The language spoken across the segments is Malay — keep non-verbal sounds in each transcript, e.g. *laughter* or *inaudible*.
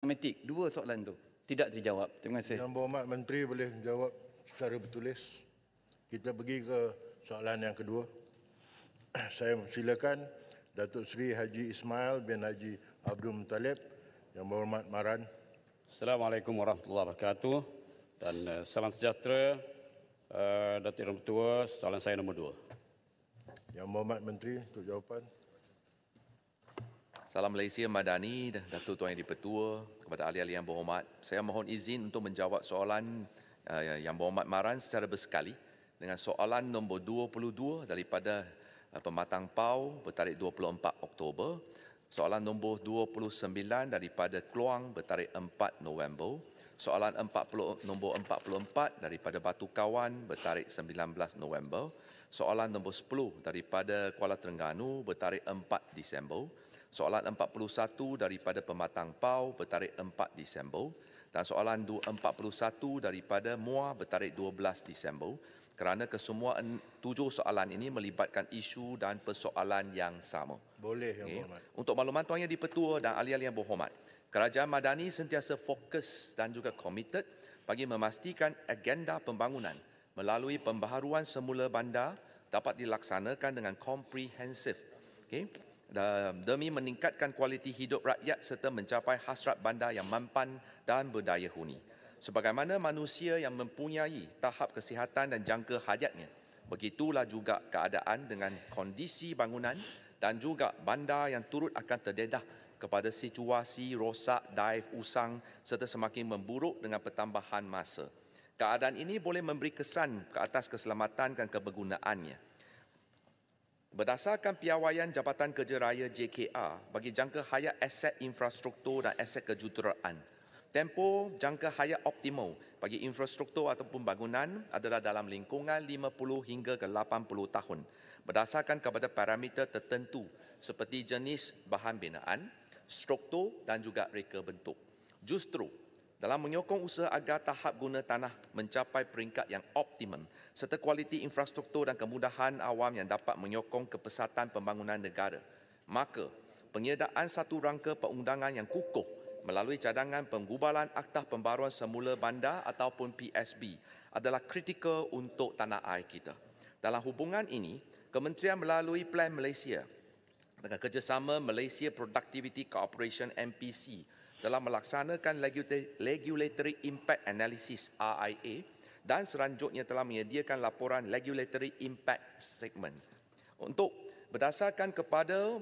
matematik. Dua soalan tu tidak terjawab. Terima kasih. Yang berhormat menteri boleh jawab secara bertulis. Kita pergi ke soalan yang kedua. *clears throat* Saya silakan Datuk Seri Haji Ismail bin Haji Abdul Muttalib yang berhormat Maran. Assalamualaikum warahmatullahi wabarakatuh dan eh, salam sejahtera eh, Datuk Yang Bertua, soalan saya nombor dua. Yang berhormat Menteri untuk jawapan. Salam Malaysia Madani, Datuk Tuan Yang Dipertua, kepada ahli-ahli yang berhormat. Saya mohon izin untuk menjawab soalan uh, yang berhormat Maran secara bersekali dengan soalan nombor 22 daripada uh, Pematang Pau bertarik 24 Oktober, soalan nombor 29 daripada Keluang bertarik 4 November, soalan 40, nombor 44 daripada Batu Kawan bertarik 19 November, soalan nombor 10 daripada Kuala Terengganu bertarik 4 Disember, Soalan 41 daripada Pematang Pau bertarik 4 Disember dan soalan 41 daripada MUA bertarik 12 Disember kerana kesemua tujuh soalan ini melibatkan isu dan persoalan yang sama. Boleh, Yang okay. Berhormat. Untuk maklumat Tuan Yang Dipertua dan ahli-ahli yang berhormat, Kerajaan Madani sentiasa fokus dan juga komited bagi memastikan agenda pembangunan melalui pembaharuan semula bandar dapat dilaksanakan dengan komprehensif. Okay demi meningkatkan kualiti hidup rakyat serta mencapai hasrat bandar yang mampan dan berdaya huni. Sebagaimana manusia yang mempunyai tahap kesihatan dan jangka hayatnya, begitulah juga keadaan dengan kondisi bangunan dan juga bandar yang turut akan terdedah kepada situasi rosak, daif, usang serta semakin memburuk dengan pertambahan masa. Keadaan ini boleh memberi kesan ke atas keselamatan dan kepergunaannya. Berdasarkan piawaian Jabatan Kerja Raya JKR bagi jangka hayat aset infrastruktur dan aset kejuruteraan, tempo jangka hayat optimal bagi infrastruktur ataupun bangunan adalah dalam lingkungan 50 hingga ke 80 tahun berdasarkan kepada parameter tertentu seperti jenis bahan binaan, struktur dan juga reka bentuk. Justru dalam menyokong usaha agar tahap guna tanah mencapai peringkat yang optimum serta kualiti infrastruktur dan kemudahan awam yang dapat menyokong kepesatan pembangunan negara. Maka, penyediaan satu rangka perundangan yang kukuh melalui cadangan penggubalan Akta Pembaruan Semula Bandar ataupun PSB adalah kritikal untuk tanah air kita. Dalam hubungan ini, Kementerian melalui Plan Malaysia dengan kerjasama Malaysia Productivity Cooperation MPC telah melaksanakan regulatory impact analysis RIA dan selanjutnya telah menyediakan laporan regulatory impact segment. Untuk berdasarkan kepada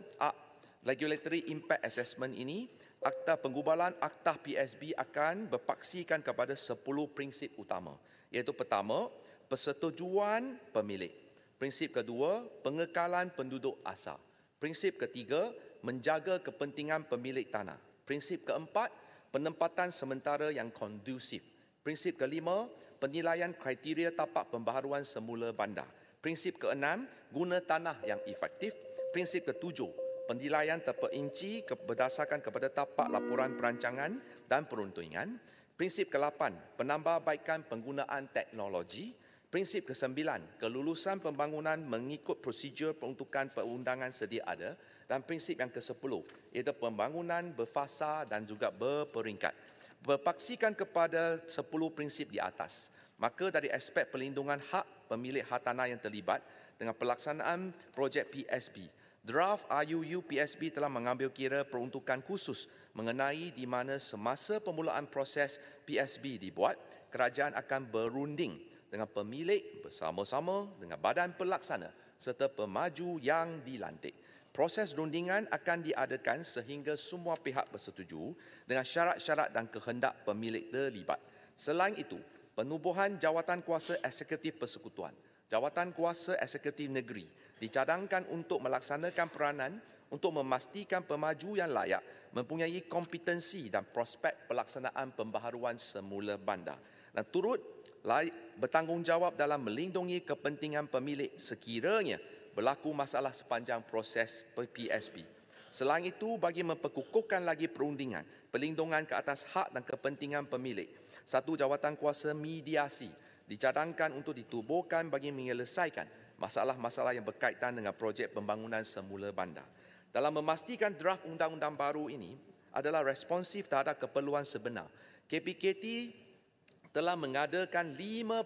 regulatory impact assessment ini, akta penggubalan akta PSB akan berpaksikan kepada 10 prinsip utama, iaitu pertama, persetujuan pemilik. Prinsip kedua, pengekalan penduduk asal. Prinsip ketiga, menjaga kepentingan pemilik tanah. Prinsip keempat, penempatan sementara yang kondusif. Prinsip kelima, penilaian kriteria tapak pembaharuan semula bandar. Prinsip keenam, guna tanah yang efektif. Prinsip ketujuh, penilaian terperinci berdasarkan kepada tapak laporan perancangan dan peruntungan. Prinsip kelapan, penambahbaikan penggunaan teknologi. Prinsip ke-9, kelulusan pembangunan mengikut prosedur peruntukan perundangan sedia ada dan prinsip yang ke-10, iaitu pembangunan berfasa dan juga berperingkat. Berpaksikan kepada 10 prinsip di atas, maka dari aspek pelindungan hak pemilik hartanah yang terlibat dengan pelaksanaan projek PSB, draft IUU PSB telah mengambil kira peruntukan khusus mengenai di mana semasa pemulaan proses PSB dibuat, kerajaan akan berunding dengan pemilik bersama-sama dengan badan pelaksana serta pemaju yang dilantik. Proses rundingan akan diadakan sehingga semua pihak bersetuju dengan syarat-syarat dan kehendak pemilik terlibat. Selain itu, penubuhan jawatan kuasa eksekutif persekutuan, jawatan kuasa eksekutif negeri dicadangkan untuk melaksanakan peranan untuk memastikan pemaju yang layak mempunyai kompetensi dan prospek pelaksanaan pembaharuan semula bandar dan turut layak bertanggungjawab dalam melindungi kepentingan pemilik sekiranya berlaku masalah sepanjang proses PSP. Selain itu, bagi memperkukuhkan lagi perundingan, perlindungan ke atas hak dan kepentingan pemilik, satu jawatan kuasa mediasi dicadangkan untuk ditubuhkan bagi menyelesaikan masalah-masalah yang berkaitan dengan projek pembangunan semula bandar. Dalam memastikan draft undang-undang baru ini adalah responsif terhadap keperluan sebenar, KPKT telah mengadakan 52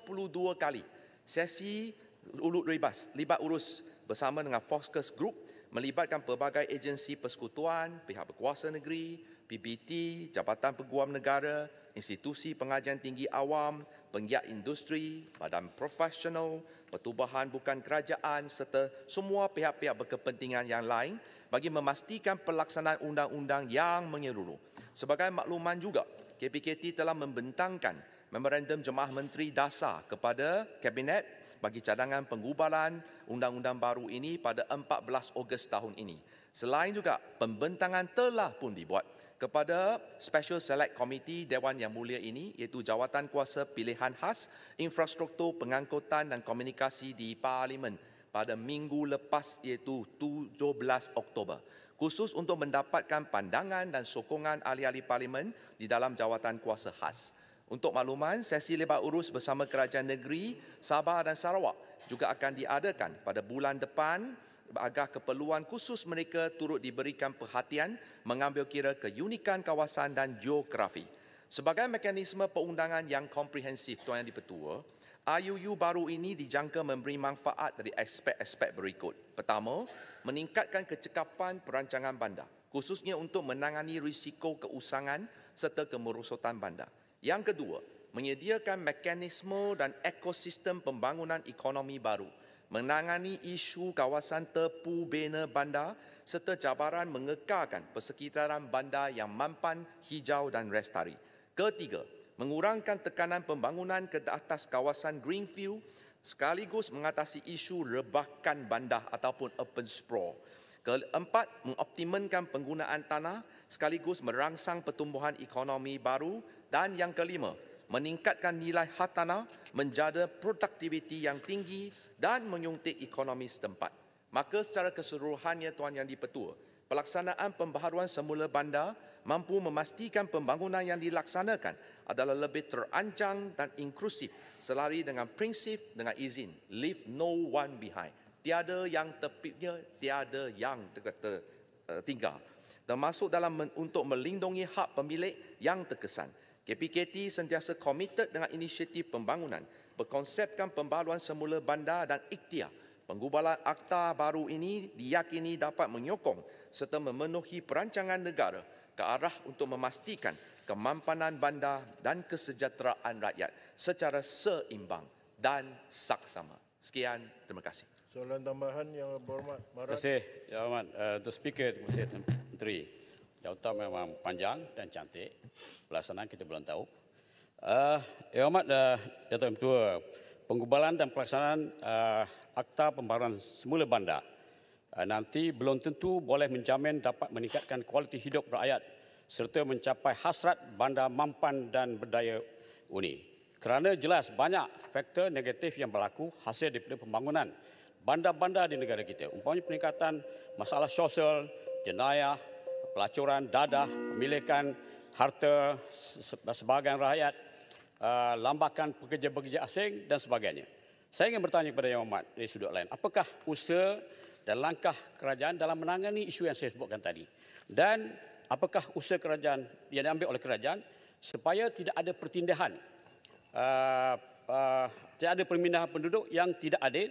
kali sesi ulut ribas, libat urus bersama dengan Foscus Group melibatkan pelbagai agensi persekutuan, pihak berkuasa negeri, PBT, Jabatan Peguam Negara, institusi pengajian tinggi awam, penggiat industri, badan profesional, pertubuhan bukan kerajaan serta semua pihak-pihak berkepentingan yang lain bagi memastikan pelaksanaan undang-undang yang menyeluruh. Sebagai makluman juga, KPKT telah membentangkan memorandum jemaah menteri dasar kepada kabinet bagi cadangan pengubalan undang-undang baru ini pada 14 Ogos tahun ini. Selain juga pembentangan telah pun dibuat kepada Special Select Committee Dewan Yang Mulia ini iaitu jawatan kuasa pilihan khas infrastruktur pengangkutan dan komunikasi di Parlimen pada minggu lepas iaitu 17 Oktober khusus untuk mendapatkan pandangan dan sokongan ahli-ahli Parlimen di dalam jawatan kuasa khas. Untuk makluman, sesi lebar urus bersama Kerajaan Negeri Sabah dan Sarawak juga akan diadakan pada bulan depan agar keperluan khusus mereka turut diberikan perhatian mengambil kira keunikan kawasan dan geografi. Sebagai mekanisme perundangan yang komprehensif, Tuan Yang Dipertua, IUU baru ini dijangka memberi manfaat dari aspek-aspek berikut. Pertama, meningkatkan kecekapan perancangan bandar, khususnya untuk menangani risiko keusangan serta kemerosotan bandar. Yang kedua, menyediakan mekanisme dan ekosistem pembangunan ekonomi baru, menangani isu kawasan tepu bina bandar serta cabaran mengekalkan persekitaran bandar yang mampan, hijau dan restari. Ketiga, mengurangkan tekanan pembangunan ke atas kawasan Greenfield sekaligus mengatasi isu rebahkan bandar ataupun open sprawl. Keempat, mengoptimumkan penggunaan tanah sekaligus merangsang pertumbuhan ekonomi baru dan yang kelima, meningkatkan nilai hartanah menjadi produktiviti yang tinggi dan menyuntik ekonomi setempat. Maka secara keseluruhannya Tuan Yang Dipertua, pelaksanaan pembaharuan semula bandar mampu memastikan pembangunan yang dilaksanakan adalah lebih terancang dan inklusif selari dengan prinsip dengan izin leave no one behind. Tiada yang tepiknya, tiada yang tertinggal. Eh, Termasuk dalam untuk melindungi hak pemilik yang terkesan. KPKT sentiasa komited dengan inisiatif pembangunan berkonsepkan pembaluan semula bandar dan ikhtiar. Penggubalan akta baru ini diyakini dapat menyokong serta memenuhi perancangan negara ke arah untuk memastikan kemampanan bandar dan kesejahteraan rakyat secara seimbang dan saksama. Sekian, terima kasih. Soalan tambahan yang berhormat. Terima kasih, Yang Berhormat. Uh, eh, the Speaker, Terima Menteri. Jawatan memang panjang dan cantik. Pelaksanaan kita belum tahu. Uh, ya Ahmad, uh, yang Mertua, penggubalan dan pelaksanaan uh, Akta Pembaharuan Semula Bandar uh, nanti belum tentu boleh menjamin dapat meningkatkan kualiti hidup rakyat serta mencapai hasrat bandar mampan dan berdaya uni. Kerana jelas banyak faktor negatif yang berlaku hasil daripada pembangunan bandar-bandar di negara kita. Umpamanya peningkatan masalah sosial, jenayah, pelacuran dadah, pemilikan harta sebagian rakyat, uh, lambakan pekerja-pekerja asing dan sebagainya. Saya ingin bertanya kepada Yang Amat dari sudut lain, apakah usaha dan langkah kerajaan dalam menangani isu yang saya sebutkan tadi? Dan apakah usaha kerajaan yang diambil oleh kerajaan supaya tidak ada pertindahan, uh, uh, tidak ada pemindahan penduduk yang tidak adil,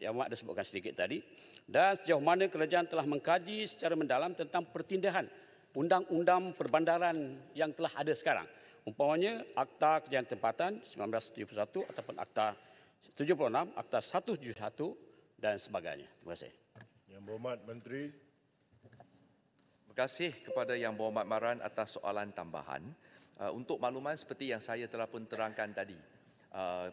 yang Amat ada sebutkan sedikit tadi, dan sejauh mana kerajaan telah mengkaji secara mendalam tentang pertindahan undang-undang perbandaran yang telah ada sekarang. Umpamanya Akta Kerajaan Tempatan 1971 ataupun Akta 76, Akta 171 dan sebagainya. Terima kasih. Yang berhormat Menteri. Terima kasih kepada Yang Berhormat Maran atas soalan tambahan. Uh, untuk makluman seperti yang saya telah pun terangkan tadi, uh,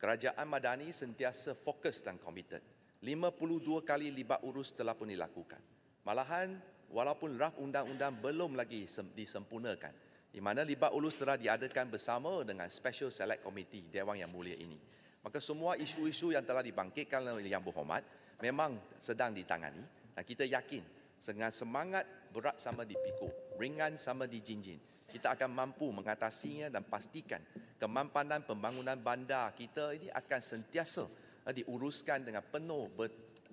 Kerajaan Madani sentiasa fokus dan komited 52 kali libat urus telah pun dilakukan. Malahan, walaupun raf undang-undang belum lagi disempurnakan, di mana libat urus telah diadakan bersama dengan Special Select Committee Dewan Yang Mulia ini. Maka semua isu-isu yang telah dibangkitkan oleh Yang Berhormat memang sedang ditangani dan kita yakin dengan semangat berat sama dipikul, ringan sama dijinjin, kita akan mampu mengatasinya dan pastikan kemampanan pembangunan bandar kita ini akan sentiasa Ah, diuruskan dengan penuh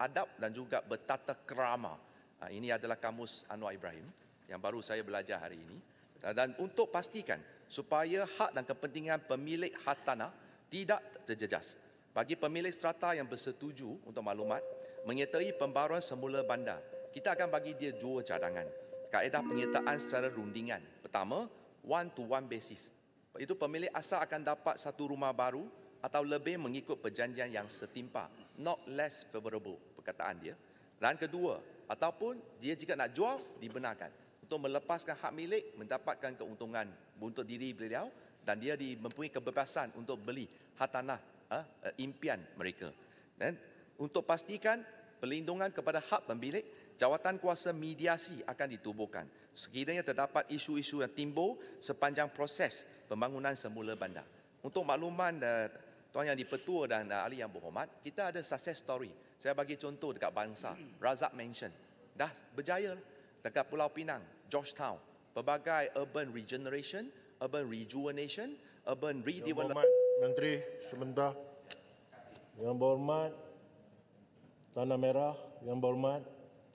adab dan juga bertata kerama. Ah, ini adalah kamus Anwar Ibrahim yang baru saya belajar hari ini. Ah, dan untuk pastikan supaya hak dan kepentingan pemilik hartanah tidak terjejas. Bagi pemilik strata yang bersetuju untuk maklumat, menyertai pembaruan semula bandar. Kita akan bagi dia dua cadangan. Kaedah penyertaan secara rundingan. Pertama, one to one basis. Itu pemilik asal akan dapat satu rumah baru atau lebih mengikut perjanjian yang setimpa not less favorable perkataan dia dan kedua ataupun dia jika nak jual dibenarkan untuk melepaskan hak milik mendapatkan keuntungan untuk diri beliau dan dia mempunyai kebebasan untuk beli hartanah uh, ha, eh, uh, impian mereka dan untuk pastikan pelindungan kepada hak pemilik jawatan kuasa mediasi akan ditubuhkan sekiranya terdapat isu-isu yang timbul sepanjang proses pembangunan semula bandar untuk makluman uh, Tuan Yang Dipertua dan uh, Ahli Yang Berhormat, kita ada success story. Saya bagi contoh dekat bangsa, Razak Mansion. Dah berjaya dekat Pulau Pinang, Georgetown. Pelbagai urban regeneration, urban rejuvenation, urban redevelopment. Yang Berhormat, Menteri, sebentar. Yang Berhormat, Tanah Merah, Yang Berhormat,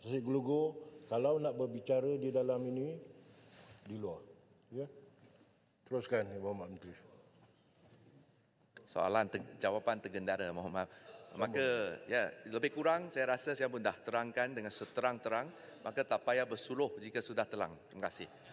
Sesik Gelugo, kalau nak berbicara di dalam ini, di luar. Ya? Teruskan, Yang Berhormat Menteri soalan te- jawapan tergendara mohon maaf maka ya lebih kurang saya rasa saya pun dah terangkan dengan seterang-terang maka tak payah bersuluh jika sudah terang terima kasih